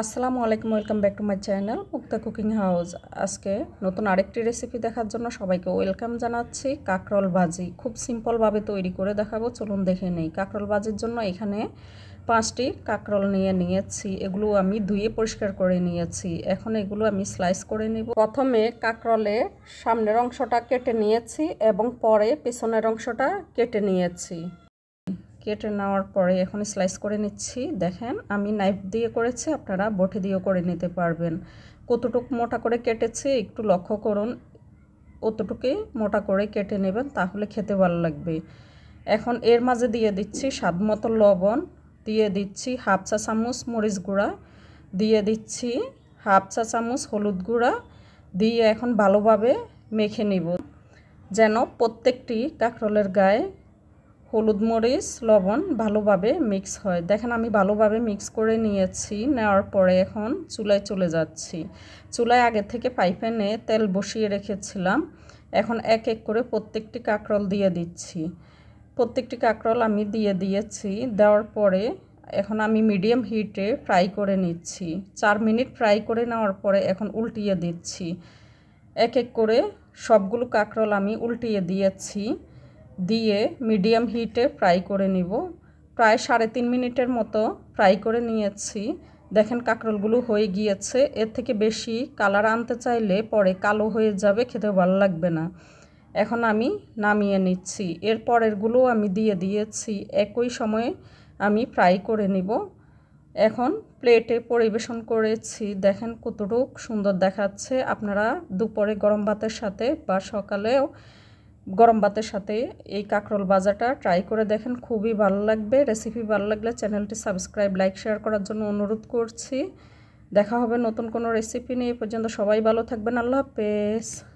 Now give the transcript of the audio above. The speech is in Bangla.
আসসালামু আলাইকুম welcome back to my channel Mukta cooking house আজকে নতুন আরেকটি রেসিপি দেখার জন্য সবাইকে ওয়েলকাম জানাচ্ছি কাকরল ভাজি খুব সিম্পলভাবে তৈরি করে দেখাবো চলুন দেখে নেই কাকরল ভাজির জন্য এখানে পাঁচটি কাকরল নিয়ে নিয়েছি এগুলো আমি ধুয়ে পরিষ্কার করে নিয়েছি এখন এগুলো আমি স্লাইস করে নেব প্রথমে কাকরলে সামনের অংশটা কেটে নিয়েছি এবং পরে পেছনের অংশটা কেটে নিয়েছি কেটে নেওয়ার পরে এখন স্লাইস করে নিচ্ছি দেখেন আমি নাইফ দিয়ে করেছি আপনারা বটে দিয়েও করে নিতে পারবেন কতটুক মোটা করে কেটেছে একটু লক্ষ্য করুন অতটুকুই মোটা করে কেটে নেবেন তাহলে খেতে ভালো লাগবে এখন এর মাঝে দিয়ে দিচ্ছি স্বাদ মতো লবণ দিয়ে দিচ্ছি হাফ চা চামচ মরিচ গুঁড়া দিয়ে দিচ্ছি হাফ চা চামচ হলুদ গুঁড়া দিয়ে এখন ভালোভাবে মেখে নিব যেন প্রত্যেকটি কাঁকরোলের গায়ে হলুদ মরিচ লবণ ভালোভাবে মিক্স হয় দেখেন আমি ভালোভাবে মিক্স করে নিয়েছি নেওয়ার পরে এখন চুলায় চলে যাচ্ছি চুলায় আগে থেকে পাইপ্যানে তেল বসিয়ে রেখেছিলাম এখন এক এক করে প্রত্যেকটি কাঁকরল দিয়ে দিচ্ছি প্রত্যেকটি কাঁকরল আমি দিয়ে দিয়েছি দেওয়ার পরে এখন আমি মিডিয়াম হিটে ফ্রাই করে নিচ্ছি চার মিনিট ফ্রাই করে নেওয়ার পরে এখন উল্টিয়ে দিচ্ছি এক এক করে সবগুলো কাঁকরল আমি উল্টিয়ে দিয়েছি দিয়ে মিডিয়াম হিটে ফ্রাই করে নিব প্রায় সাড়ে তিন মিনিটের মতো ফ্রাই করে নিয়েছি দেখেন কাঁকরোলগুলো হয়ে গিয়েছে এর থেকে বেশি কালার আনতে চাইলে পরে কালো হয়ে যাবে খেতে ভালো লাগবে না এখন আমি নামিয়ে নিচ্ছি এর পরেরগুলো আমি দিয়ে দিয়েছি একই সময়ে আমি ফ্রাই করে নিব এখন প্লেটে পরিবেশন করেছি দেখেন কতটুক সুন্দর দেখাচ্ছে আপনারা দুপুরে গরম ভাতের সাথে বা সকালেও গরম ভাতের সাথে এই কাঁকরোল বাজাটা ট্রাই করে দেখেন খুবই ভালো লাগবে রেসিপি ভালো লাগলে চ্যানেলটি সাবস্ক্রাইব লাইক শেয়ার করার জন্য অনুরোধ করছি দেখা হবে নতুন কোনো রেসিপি নিয়ে পর্যন্ত সবাই ভালো থাকবেন আল্লাহ হাফেজ